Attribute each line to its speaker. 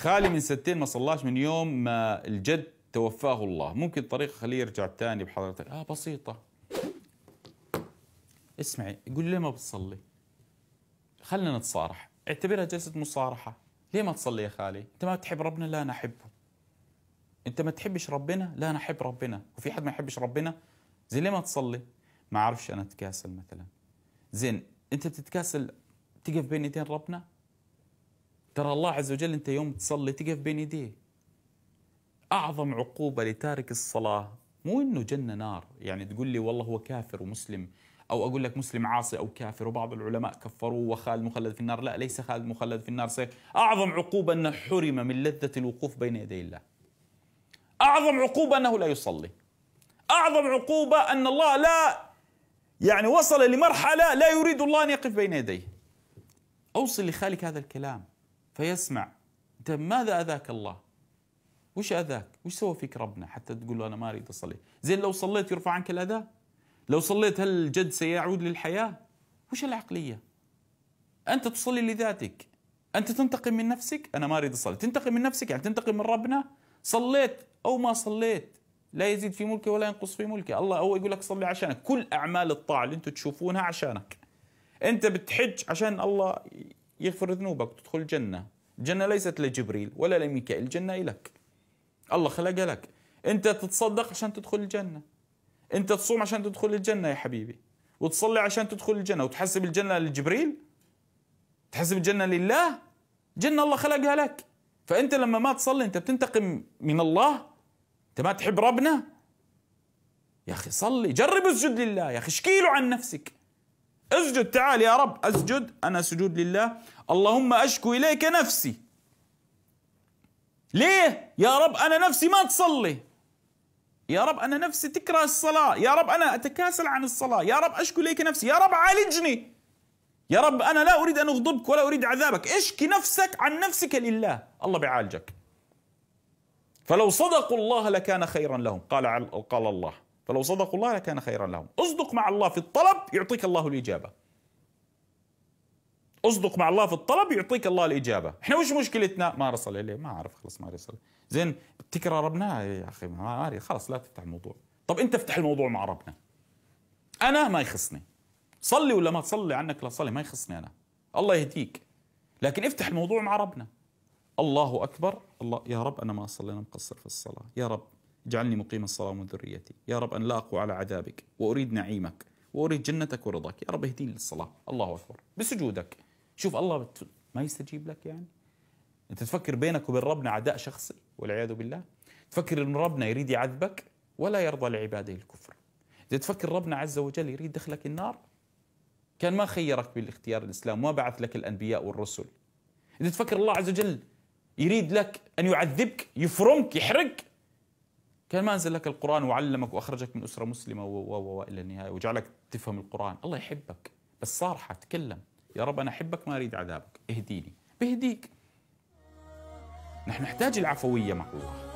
Speaker 1: خالي من سنتين ما صلاش من يوم ما الجد توفاه الله ممكن طريقه خليه يرجع تاني بحضرتك اه بسيطه اسمعي قول ليه ما بتصلي خلينا نتصارح اعتبرها جلسه مصارحه ليه ما تصلي يا خالي انت ما بتحب ربنا لا انا احبه انت ما تحبش ربنا لا انا احب ربنا وفي حد ما يحبش ربنا زين ليه ما تصلي ما اعرفش انا اتكاسل مثلا زين انت بتتكاسل تقف بين ايدين ربنا ترى الله عز وجل انت يوم تصلي تقف بين يديه اعظم عقوبه لتارك الصلاه مو انه جنه نار يعني تقول لي والله هو كافر ومسلم او اقول لك مسلم عاصي او كافر وبعض العلماء كفروه وخالد مخلد في النار لا ليس خالد مخلد في النار اعظم عقوبه انه حرم من لذه الوقوف بين يدي الله اعظم عقوبه انه لا يصلي اعظم عقوبه ان الله لا يعني وصل لمرحله لا يريد الله ان يقف بين يديه اوصل لخالك هذا الكلام فيسمع انت ماذا اذاك الله؟ وش اذاك؟ وش سوى فيك ربنا حتى تقول له انا ما اريد اصلي؟ زين لو صليت يرفع عنك الاذى؟ لو صليت هل الجد سيعود للحياه؟ وش العقليه؟ انت تصلي لذاتك انت تنتقم من نفسك؟ انا ما اريد اصلي، تنتقم من نفسك يعني تنتقم من ربنا؟ صليت او ما صليت لا يزيد في ملكه ولا ينقص في ملكه، الله هو يقول لك صلي عشانك، كل اعمال الطاعه اللي انتم تشوفونها عشانك. انت بتحج عشان الله يغفر ذنوبك تدخل الجنة الجنة ليست لجبريل ولا لميكائيل الجنة لك الله خلقها لك أنت تتصدق عشان تدخل الجنة أنت تصوم عشان تدخل الجنة يا حبيبي وتصلي عشان تدخل الجنة وتحسب الجنة لجبريل تحسب الجنة لله جنة الله خلقها لك فأنت لما ما تصلي أنت بتنتقم من الله أنت ما تحب ربنا يا أخي صلي جرب اسجد لله يا أخي اشكيله عن نفسك اسجد تعال يا رب اسجد انا سجود لله اللهم اشكو اليك نفسي ليه يا رب انا نفسي ما تصلي يا رب انا نفسي تكره الصلاه يا رب انا اتكاسل عن الصلاه يا رب اشكو اليك نفسي يا رب عالجني يا رب انا لا اريد ان اغضبك ولا اريد عذابك اشكي نفسك عن نفسك لله الله بيعالجك فلو صدقوا الله لكان خيرا لهم قال قال الله فلو صدقوا الله لكان خيرا لهم اصدق مع الله في الطلب يعطيك الله الإجابة اصدق مع الله في الطلب يعطيك الله الإجابة احنا وش مشكلتنا ما رسل إليه ما أعرف خلص ما رسل زين تكرر ربنا يا أخي ما خلص لا تفتح الموضوع طب أنت افتح الموضوع مع ربنا أنا ما يخصني صلي ولا ما تصلي عنك لا صلي ما يخصني أنا الله يهديك لكن افتح الموضوع مع ربنا الله أكبر الله يا رب أنا ما صلينا مقصر في الصلاة يا رب اجعلني مقيم الصلاة ومن ذريتي يا رب أن لا أقوى على عذابك وأريد نعيمك وأريد جنتك ورضاك يا رب اهديني للصلاة الله أكبر بسجودك شوف الله بت... ما يستجيب لك يعني أنت تفكر بينك وبين ربنا عداء شخصي والعياذ بالله تفكر أن ربنا يريد يعذبك ولا يرضى لعباده الكفر إذا تفكر ربنا عز وجل يريد دخلك النار كان ما خيرك بالاختيار الإسلام ما بعث لك الأنبياء والرسل إذا تفكر الله عز وجل يريد لك أن يعذبك يفرمك يحرقك كان ما أنزل لك القرآن وعلمك وأخرجك من أسرة مسلمة و و و الى النهاية وجعلك تفهم القرآن الله يحبك بس صارحة تكلم يا رب أنا أحبك ما أريد عذابك اهديني بهديك نحن نحتاج العفوية مع الله